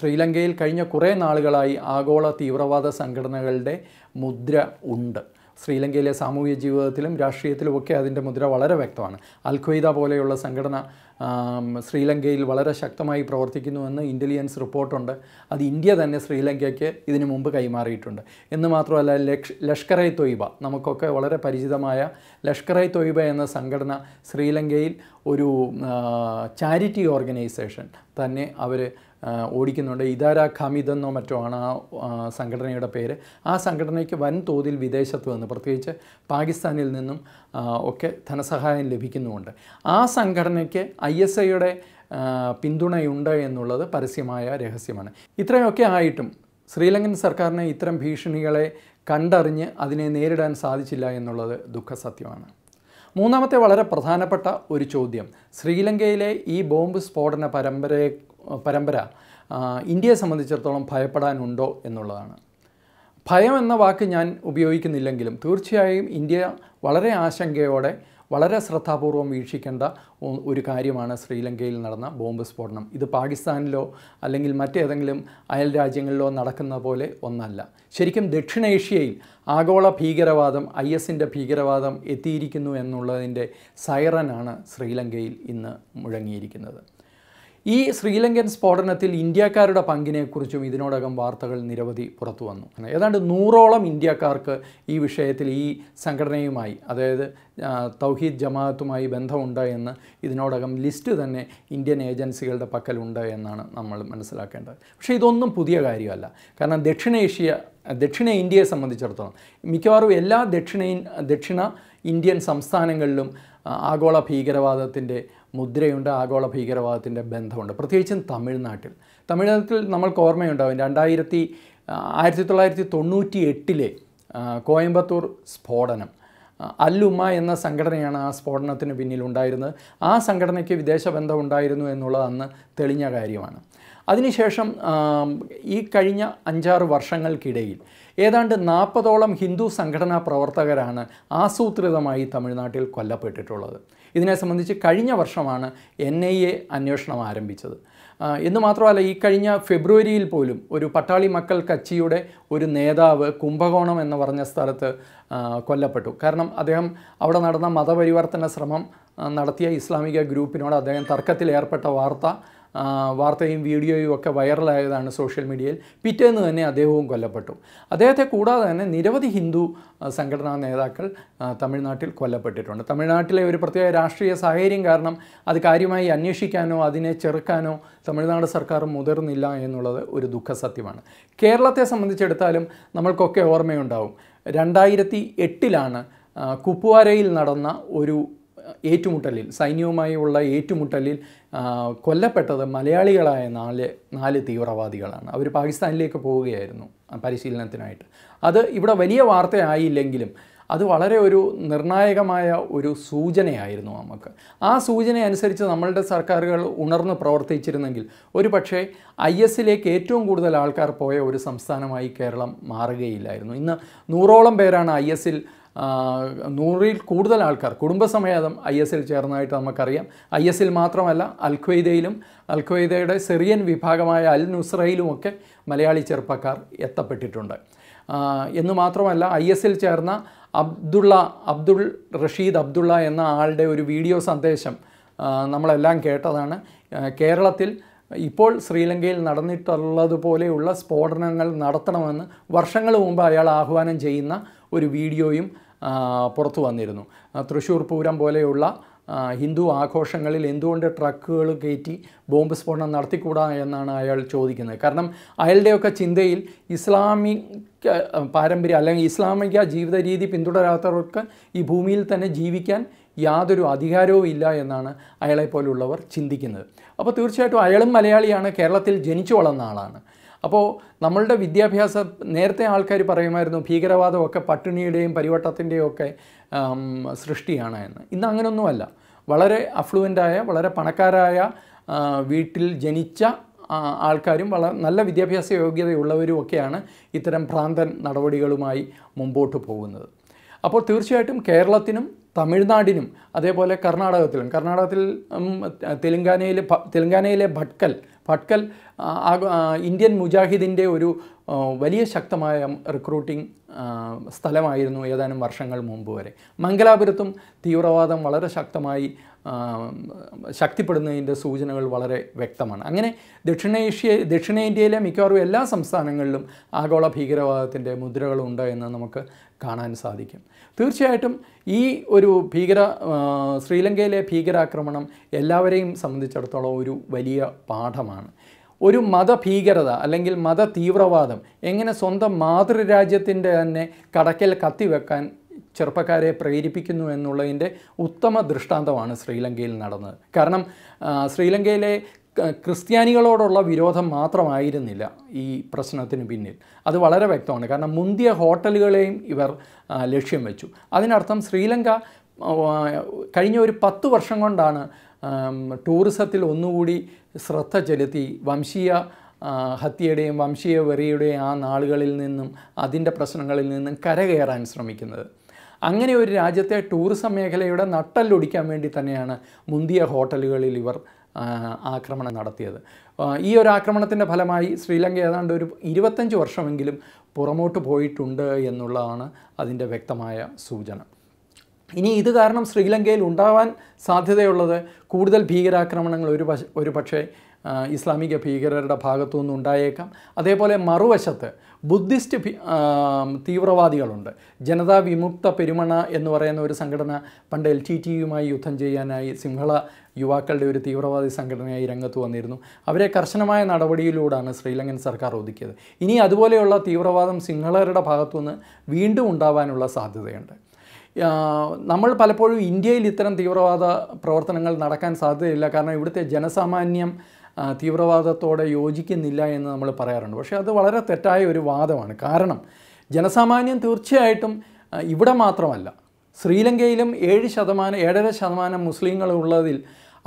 ശ്രീലങ്കയിൽ കഴിഞ്ഞ കുറേ നാളുകളായി ആഗോള തീവ്രവാദ സംഘടനകളുടെ മുദ്ര ഉണ്ട് ശ്രീലങ്കയിലെ സാമൂഹ്യ ജീവിതത്തിലും രാഷ്ട്രീയത്തിലുമൊക്കെ അതിൻ്റെ മുദ്ര വളരെ വ്യക്തമാണ് അൽ പോലെയുള്ള സംഘടന ശ്രീലങ്കയിൽ വളരെ ശക്തമായി പ്രവർത്തിക്കുന്നുവെന്ന് ഇൻ്റലിജൻസ് റിപ്പോർട്ടുണ്ട് അത് ഇന്ത്യ തന്നെ ശ്രീലങ്കയ്ക്ക് ഇതിനു മുമ്പ് കൈമാറിയിട്ടുണ്ട് എന്ന് മാത്രമല്ല ലക്ഷ് ലഷ്കർ തൊയ്ബ നമുക്കൊക്കെ വളരെ പരിചിതമായ ലഷ്കർ തൊയ്ബ എന്ന സംഘടന ശ്രീലങ്കയിൽ ഒരു ചാരിറ്റി ഓർഗനൈസേഷൻ തന്നെ അവർ ഓടിക്കുന്നുണ്ട് ഇതാര ഖമീദ് എന്നോ മറ്റോ ആണ് ആ സംഘടനയുടെ പേര് ആ സംഘടനയ്ക്ക് വൻതോതിൽ വിദേശത്ത് നിന്ന് പ്രത്യേകിച്ച് പാകിസ്ഥാനിൽ നിന്നും ഒക്കെ ധനസഹായം ലഭിക്കുന്നുമുണ്ട് ആ സംഘടനയ്ക്ക് ഐ എസ് ഐയുടെ പിന്തുണയുണ്ട് എന്നുള്ളത് പരസ്യമായ രഹസ്യമാണ് ഇത്രയൊക്കെ ആയിട്ടും ശ്രീലങ്കൻ സർക്കാരിനെ ഇത്തരം ഭീഷണികളെ കണ്ടറിഞ്ഞ് അതിനെ നേരിടാൻ സാധിച്ചില്ല എന്നുള്ളത് ദുഃഖസത്യമാണ് മൂന്നാമത്തെ വളരെ പ്രധാനപ്പെട്ട ഒരു ചോദ്യം ശ്രീലങ്കയിലെ ഈ ബോംബ് സ്ഫോടന പരമ്പരയെ പരമ്പര ഇന്ത്യയെ സംബന്ധിച്ചിടത്തോളം ഭയപ്പെടാനുണ്ടോ എന്നുള്ളതാണ് ഭയം എന്ന വാക്ക് ഞാൻ ഉപയോഗിക്കുന്നില്ലെങ്കിലും തീർച്ചയായും ഇന്ത്യ വളരെ ആശങ്കയോടെ വളരെ ശ്രദ്ധാപൂർവം വീക്ഷിക്കേണ്ട ഒരു കാര്യമാണ് ശ്രീലങ്കയിൽ നടന്ന ബോംബ് സ്ഫോടനം ഇത് പാകിസ്ഥാനിലോ അല്ലെങ്കിൽ മറ്റേതെങ്കിലും അയൽ രാജ്യങ്ങളിലോ നടക്കുന്ന പോലെ ഒന്നല്ല ശരിക്കും ദക്ഷിണേഷ്യയിൽ ആഗോള ഭീകരവാദം ഐ എസിൻ്റെ ഭീകരവാദം എത്തിയിരിക്കുന്നു എന്നുള്ളതിൻ്റെ സൈറനാണ് ശ്രീലങ്കയിൽ ഇന്ന് മുഴങ്ങിയിരിക്കുന്നത് ഈ ശ്രീലങ്കൻ സ്ഫോടനത്തിൽ ഇന്ത്യക്കാരുടെ പങ്കിനെക്കുറിച്ചും ഇതിനോടകം വാർത്തകൾ നിരവധി പുറത്തു വന്നു ഏതാണ്ട് നൂറോളം ഇന്ത്യക്കാർക്ക് ഈ വിഷയത്തിൽ ഈ സംഘടനയുമായി അതായത് തൗഹീദ് ജമാഅത്തുമായി ബന്ധമുണ്ട് എന്ന് ഇതിനോടകം ലിസ്റ്റ് തന്നെ ഇന്ത്യൻ ഏജൻസികളുടെ പക്കലുണ്ട് എന്നാണ് നമ്മൾ മനസ്സിലാക്കേണ്ടത് പക്ഷേ ഇതൊന്നും പുതിയ കാര്യമല്ല കാരണം ദക്ഷിണേഷ്യ ദക്ഷിണ ഇന്ത്യയെ സംബന്ധിച്ചിടത്തോളം മിക്കവാറും എല്ലാ ദക്ഷിണ ദക്ഷിണ ഇന്ത്യൻ സംസ്ഥാനങ്ങളിലും ആഗോള ഭീകരവാദത്തിൻ്റെ മുദ്രയുണ്ട് ആഗോള ഭീകരവാദത്തിൻ്റെ ബന്ധമുണ്ട് പ്രത്യേകിച്ചും തമിഴ്നാട്ടിൽ തമിഴ്നാട്ടിൽ നമ്മൾക്ക് ഓർമ്മയുണ്ടാവും രണ്ടായിരത്തി ആയിരത്തി തൊള്ളായിരത്തി തൊണ്ണൂറ്റി എട്ടിലെ കോയമ്പത്തൂർ സ്ഫോടനം അല്ലുമ്മ എന്ന സംഘടനയാണ് ആ സ്ഫോടനത്തിന് പിന്നിലുണ്ടായിരുന്നത് ആ സംഘടനയ്ക്ക് വിദേശ ബന്ധം ഉണ്ടായിരുന്നു എന്നുള്ളത് അന്ന് തെളിഞ്ഞ കാര്യമാണ് അതിനുശേഷം ഈ കഴിഞ്ഞ അഞ്ചാറ് വർഷങ്ങൾക്കിടയിൽ ഏതാണ്ട് നാൽപ്പതോളം ഹിന്ദു സംഘടനാ പ്രവർത്തകരാണ് ആസൂത്രിതമായി തമിഴ്നാട്ടിൽ കൊല്ലപ്പെട്ടിട്ടുള്ളത് ഇതിനെ സംബന്ധിച്ച് കഴിഞ്ഞ വർഷമാണ് എൻ ഐ എ അന്വേഷണം ആരംഭിച്ചത് എന്ന് മാത്രമല്ല ഈ കഴിഞ്ഞ ഫെബ്രുവരിയിൽ പോലും ഒരു പട്ടാളി മക്കൾ കച്ചിയുടെ ഒരു നേതാവ് കുംഭകോണം എന്ന് പറഞ്ഞ സ്ഥലത്ത് കൊല്ലപ്പെട്ടു കാരണം അദ്ദേഹം അവിടെ നടന്ന മതപരിവർത്തന ശ്രമം നടത്തിയ ഇസ്ലാമിക ഗ്രൂപ്പിനോട് അദ്ദേഹം തർക്കത്തിലേർപ്പെട്ട വാർത്ത വാർത്തയും വീഡിയോയും ഒക്കെ വൈറലായതാണ് സോഷ്യൽ മീഡിയയിൽ പിറ്റേന്ന് തന്നെ അദ്ദേഹവും കൊല്ലപ്പെട്ടു അദ്ദേഹത്തെ കൂടാതെ തന്നെ നിരവധി ഹിന്ദു സംഘടനാ നേതാക്കൾ തമിഴ്നാട്ടിൽ കൊല്ലപ്പെട്ടിട്ടുണ്ട് തമിഴ്നാട്ടിലെ ഒരു പ്രത്യേക രാഷ്ട്രീയ സാഹചര്യം കാരണം അത് കാര്യമായി അന്വേഷിക്കാനോ അതിനെ ചെറുക്കാനോ തമിഴ്നാട് സർക്കാർ മുതിർന്നില്ല എന്നുള്ളത് ഒരു ദുഃഖസത്യമാണ് കേരളത്തെ സംബന്ധിച്ചെടുത്താലും നമ്മൾക്കൊക്കെ ഓർമ്മയുണ്ടാവും രണ്ടായിരത്തി എട്ടിലാണ് കുപ്വാരയിൽ നടന്ന ഒരു ഏറ്റുമുട്ടലിൽ സൈന്യവുമായുള്ള ഏറ്റുമുട്ടലിൽ കൊല്ലപ്പെട്ടത് മലയാളികളായ നാല് നാല് തീവ്രവാദികളാണ് അവർ പാകിസ്ഥാനിലേക്ക് പോവുകയായിരുന്നു പരിശീലനത്തിനായിട്ട് അത് ഇവിടെ വലിയ വാർത്തയായില്ലെങ്കിലും അത് വളരെ ഒരു നിർണായകമായ ഒരു സൂചനയായിരുന്നു നമുക്ക് ആ സൂചന അനുസരിച്ച് നമ്മളുടെ സർക്കാരുകൾ ഉണർന്ന് പ്രവർത്തിച്ചിരുന്നെങ്കിൽ ഒരു പക്ഷേ ഐ എസിലേക്ക് ഏറ്റവും കൂടുതൽ ആൾക്കാർ പോയ ഒരു സംസ്ഥാനമായി കേരളം മാറുകയില്ലായിരുന്നു ഇന്ന് നൂറോളം പേരാണ് ഐ എസിൽ നൂറിൽ കൂടുതൽ ആൾക്കാർ കുടുംബസമേതം ഐ എൽ ചേർന്നതായിട്ട് നമുക്കറിയാം ഐ എൽ മാത്രമല്ല അൽഖ്വയ്ദയിലും അൽഖ്വയ്ദയുടെ സിറിയൻ വിഭാഗമായ അൽ നുസ്രയിലുമൊക്കെ മലയാളി ചെറുപ്പക്കാർ എത്തപ്പെട്ടിട്ടുണ്ട് എന്ന് മാത്രമല്ല ഐ എൽ ചേർന്ന അബ്ദുള്ള അബ്ദുൾ റഷീദ് അബ്ദുള്ള എന്ന ആളുടെ ഒരു വീഡിയോ സന്ദേശം നമ്മളെല്ലാം കേട്ടതാണ് കേരളത്തിൽ ഇപ്പോൾ ശ്രീലങ്കയിൽ നടന്നിട്ടുള്ളതുപോലെയുള്ള സ്ഫോടനങ്ങൾ നടത്തണമെന്ന് വർഷങ്ങൾ മുമ്പ് അയാൾ ആഹ്വാനം ചെയ്യുന്ന ഒരു വീഡിയോയും പുറത്തു വന്നിരുന്നു തൃശ്ശൂർ പൂരം പോലെയുള്ള ഹിന്ദു ആഘോഷങ്ങളിൽ എന്തുകൊണ്ട് ട്രക്കുകൾ കയറ്റി ബോംബ് സ്ഫോടനം നടത്തിക്കൂടാ എന്നാണ് അയാൾ ചോദിക്കുന്നത് കാരണം അയാളുടെയൊക്കെ ചിന്തയിൽ ഇസ്ലാമിക പാരമ്പര്യം അല്ലെങ്കിൽ ഇസ്ലാമിക ജീവിത രീതി പിന്തുടരാത്തവർക്ക് ഈ ഭൂമിയിൽ തന്നെ ജീവിക്കാൻ യാതൊരു അധികാരവും ഇല്ല എന്നാണ് അയാളെപ്പോലുള്ളവർ ചിന്തിക്കുന്നത് അപ്പോൾ തീർച്ചയായിട്ടും അയാളും മലയാളിയാണ് കേരളത്തിൽ ജനിച്ചു വളർന്ന ആളാണ് അപ്പോൾ നമ്മളുടെ വിദ്യാഭ്യാസം നേരത്തെ ആൾക്കാർ പറയുമായിരുന്നു ഭീകരവാദമൊക്കെ പട്ടിണിയുടെയും പരിവട്ടത്തിൻ്റെയും ഒക്കെ സൃഷ്ടിയാണ് എന്ന് ഇന്ന് അങ്ങനെയൊന്നുമല്ല വളരെ അഫ്ലുവൻ്റായ വളരെ പണക്കാരായ വീട്ടിൽ ജനിച്ച ആൾക്കാരും വള നല്ല വിദ്യാഭ്യാസ യോഗ്യതയുള്ളവരും ഒക്കെയാണ് ഇത്തരം ഭ്രാന്തൻ നടപടികളുമായി മുമ്പോട്ട് പോകുന്നത് അപ്പോൾ തീർച്ചയായിട്ടും കേരളത്തിനും തമിഴ്നാടിനും അതേപോലെ കർണാടകത്തിലും കർണാടകത്തിൽ തെലുങ്കാനയിലെ തെലുങ്കാനയിലെ ഭട്കൽ ഭട്കൽ ഇന്ത്യൻ മുജാഹിദിൻ്റെ ഒരു വലിയ ശക്തമായ റിക്രൂട്ടിംഗ് സ്ഥലമായിരുന്നു ഏതാനും വർഷങ്ങൾ മുമ്പ് വരെ മംഗലാപുരത്തും തീവ്രവാദം വളരെ ശക്തമായി ശക്തിപ്പെടുന്നതിൻ്റെ സൂചനകൾ വളരെ വ്യക്തമാണ് അങ്ങനെ ദക്ഷിണേഷ്യ ദക്ഷിണേന്ത്യയിലെ മിക്കവാറും എല്ലാ സംസ്ഥാനങ്ങളിലും ആഗോള ഭീകരവാദത്തിൻ്റെ മുദ്രകളുണ്ട് എന്ന് നമുക്ക് കാണാൻ സാധിക്കും തീർച്ചയായിട്ടും ഈ ഒരു ഭീകര ശ്രീലങ്കയിലെ ഭീകരാക്രമണം എല്ലാവരെയും സംബന്ധിച്ചിടത്തോളം ഒരു വലിയ പാഠമാണ് ഒരു മതഭീകരത അല്ലെങ്കിൽ മത തീവ്രവാദം എങ്ങനെ സ്വന്തം മാതൃരാജ്യത്തിൻ്റെ തന്നെ കടക്കൽ കത്തിവെക്കാൻ ചെറുപ്പക്കാരെ പ്രേരിപ്പിക്കുന്നു എന്നുള്ളതിൻ്റെ ഉത്തമ ദൃഷ്ടാന്തമാണ് ശ്രീലങ്കയിൽ നടന്നത് കാരണം ശ്രീലങ്കയിലെ ക്രിസ്ത്യാനികളോടുള്ള വിരോധം മാത്രമായിരുന്നില്ല ഈ പ്രശ്നത്തിന് പിന്നിൽ അത് വളരെ വ്യക്തമാണ് കാരണം മുന്തിയ ഹോട്ടലുകളെയും ഇവർ ലക്ഷ്യം വെച്ചു അതിനർത്ഥം ശ്രീലങ്ക കഴിഞ്ഞ ഒരു പത്ത് വർഷം കൊണ്ടാണ് ടൂറിസത്തിൽ ഒന്നുകൂടി ശ്രദ്ധ ചെലുത്തി വംശീയ ഹത്യയുടെയും വംശീയ വെറിയുടെയും ആ നാളുകളിൽ നിന്നും അതിൻ്റെ പ്രശ്നങ്ങളിൽ നിന്നും കരകയറാൻ ശ്രമിക്കുന്നത് അങ്ങനെ ഒരു രാജ്യത്തെ ടൂറിസം മേഖലയുടെ നട്ടല്ലൊടിക്കാൻ വേണ്ടി തന്നെയാണ് മുന്തിയ ഹോട്ടലുകളിൽ ഇവർ ആക്രമണം നടത്തിയത് ഈ ഒരു ആക്രമണത്തിൻ്റെ ഫലമായി ശ്രീലങ്ക ഏതാണ്ട് ഒരു ഇരുപത്തഞ്ച് വർഷമെങ്കിലും പുറമോട്ട് പോയിട്ടുണ്ട് എന്നുള്ളതാണ് അതിൻ്റെ വ്യക്തമായ സൂചന ഇനി ഇത് കാരണം ശ്രീലങ്കയിൽ ഉണ്ടാവാൻ സാധ്യതയുള്ളത് കൂടുതൽ ഭീകരാക്രമണങ്ങൾ ഒരു പക്ഷേ ഒരു പക്ഷേ ഇസ്ലാമിക ഭീകരരുടെ ഭാഗത്തു നിന്നും ഉണ്ടായേക്കാം അതേപോലെ മറുവശത്ത് ബുദ്ധിസ്റ്റ് തീവ്രവാദികളുണ്ട് ജനതാ വിമുക്ത പെരുമണ എന്ന് പറയുന്ന ഒരു സംഘടന പണ്ട് എൽ ടി ടിയുമായി യുദ്ധം ചെയ്യാനായി സിംഹള യുവാക്കളുടെ ഒരു തീവ്രവാദി സംഘടനയായി രംഗത്ത് വന്നിരുന്നു അവരെ കർശനമായ നടപടിയിലൂടെയാണ് ശ്രീലങ്കൻ സർക്കാർ ഒതുക്കിയത് ഇനി അതുപോലെയുള്ള തീവ്രവാദം സിംഹളരുടെ ഭാഗത്തുനിന്ന് വീണ്ടും ഉണ്ടാവാനുള്ള സാധ്യതയുണ്ട് നമ്മൾ പലപ്പോഴും ഇന്ത്യയിൽ ഇത്തരം തീവ്രവാദ പ്രവർത്തനങ്ങൾ നടക്കാൻ സാധ്യതയില്ല കാരണം ഇവിടുത്തെ ജനസാമാന്യം തീവ്രവാദത്തോടെ യോജിക്കുന്നില്ല എന്ന് നമ്മൾ പറയാറുണ്ട് പക്ഷേ അത് വളരെ തെറ്റായ ഒരു വാദമാണ് കാരണം ജനസാമാന്യം തീർച്ചയായിട്ടും ഇവിടെ മാത്രമല്ല ശ്രീലങ്കയിലും ഏഴ് ശതമാനം ഏഴര ശതമാനം മുസ്ലിങ്ങൾ ഉള്ളതിൽ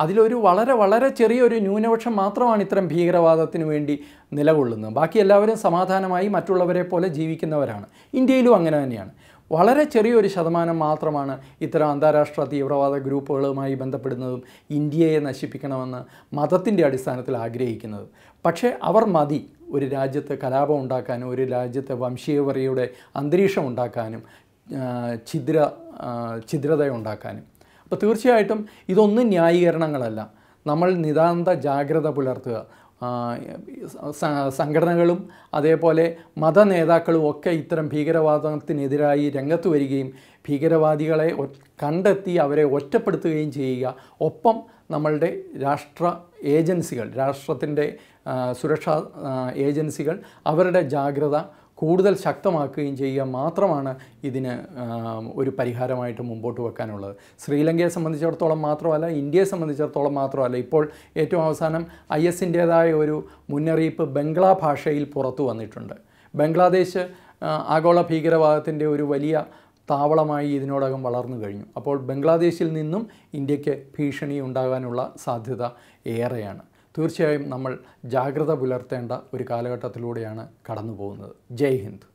അതിലൊരു വളരെ വളരെ ചെറിയൊരു ന്യൂനപക്ഷം മാത്രമാണ് ഇത്തരം ഭീകരവാദത്തിന് വേണ്ടി നിലകൊള്ളുന്നത് ബാക്കി എല്ലാവരും സമാധാനമായി മറ്റുള്ളവരെ പോലെ ജീവിക്കുന്നവരാണ് ഇന്ത്യയിലും അങ്ങനെ തന്നെയാണ് വളരെ ചെറിയൊരു ശതമാനം മാത്രമാണ് ഇത്തരം അന്താരാഷ്ട്ര തീവ്രവാദ ഗ്രൂപ്പുകളുമായി ബന്ധപ്പെടുന്നതും ഇന്ത്യയെ നശിപ്പിക്കണമെന്ന് മതത്തിൻ്റെ അടിസ്ഥാനത്തിൽ ആഗ്രഹിക്കുന്നത് പക്ഷേ അവർ മതി ഒരു രാജ്യത്ത് കലാപം ഉണ്ടാക്കാനും ഒരു രാജ്യത്തെ വംശീയവറിയുടെ അന്തരീക്ഷം ഉണ്ടാക്കാനും ഛിദ്ര ഛിദ്രത ഉണ്ടാക്കാനും അപ്പോൾ തീർച്ചയായിട്ടും ഇതൊന്നും ന്യായീകരണങ്ങളല്ല നമ്മൾ നിതാന്ത ജാഗ്രത പുലർത്തുക സംഘടനകളും അതേപോലെ മത നേതാക്കളും ഒക്കെ ഇത്തരം ഭീകരവാദത്തിനെതിരായി രംഗത്ത് വരികയും ഭീകരവാദികളെ കണ്ടെത്തി അവരെ ഒറ്റപ്പെടുത്തുകയും ചെയ്യുക ഒപ്പം നമ്മളുടെ രാഷ്ട്ര ഏജൻസികൾ രാഷ്ട്രത്തിൻ്റെ സുരക്ഷാ ഏജൻസികൾ അവരുടെ ജാഗ്രത കൂടുതൽ ശക്തമാക്കുകയും ചെയ്യുക മാത്രമാണ് ഇതിന് ഒരു പരിഹാരമായിട്ട് മുമ്പോട്ട് വെക്കാനുള്ളത് ശ്രീലങ്കയെ സംബന്ധിച്ചിടത്തോളം മാത്രമല്ല ഇന്ത്യയെ സംബന്ധിച്ചിടത്തോളം മാത്രമല്ല ഇപ്പോൾ ഏറ്റവും അവസാനം ഐ എസിൻ്റേതായ ഒരു മുന്നറിയിപ്പ് ബംഗ്ലാ ഭാഷയിൽ പുറത്തു വന്നിട്ടുണ്ട് ബംഗ്ലാദേശ് ആഗോള ഭീകരവാദത്തിൻ്റെ ഒരു വലിയ താവളമായി ഇതിനോടകം വളർന്നു കഴിഞ്ഞു അപ്പോൾ ബംഗ്ലാദേശിൽ നിന്നും ഇന്ത്യക്ക് ഭീഷണി ഉണ്ടാകാനുള്ള സാധ്യത ഏറെയാണ് തീർച്ചയായും നമ്മൾ ജാഗ്രത പുലർത്തേണ്ട ഒരു കാലഘട്ടത്തിലൂടെയാണ് കടന്നു പോകുന്നത് ജയ് ഹിന്ദ്